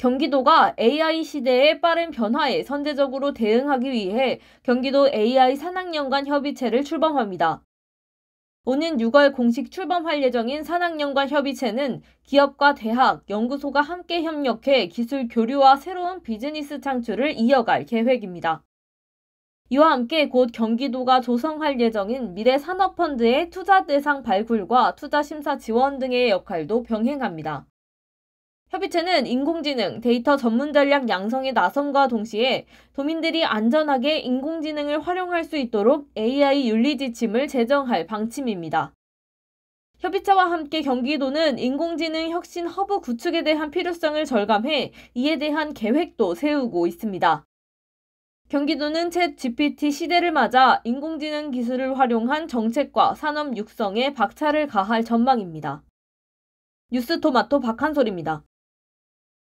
경기도가 AI 시대의 빠른 변화에 선제적으로 대응하기 위해 경기도 AI 산학연관 협의체를 출범합니다. 오는 6월 공식 출범할 예정인 산학연관 협의체는 기업과 대학, 연구소가 함께 협력해 기술 교류와 새로운 비즈니스 창출을 이어갈 계획입니다. 이와 함께 곧 경기도가 조성할 예정인 미래산업펀드의 투자 대상 발굴과 투자 심사 지원 등의 역할도 병행합니다. 협의체는 인공지능, 데이터 전문 전략 양성의 나선과 동시에 도민들이 안전하게 인공지능을 활용할 수 있도록 AI 윤리 지침을 제정할 방침입니다. 협의체와 함께 경기도는 인공지능 혁신 허브 구축에 대한 필요성을 절감해 이에 대한 계획도 세우고 있습니다. 경기도는 챗 GPT 시대를 맞아 인공지능 기술을 활용한 정책과 산업 육성에 박차를 가할 전망입니다. 뉴스 토마토 박한솔입니다.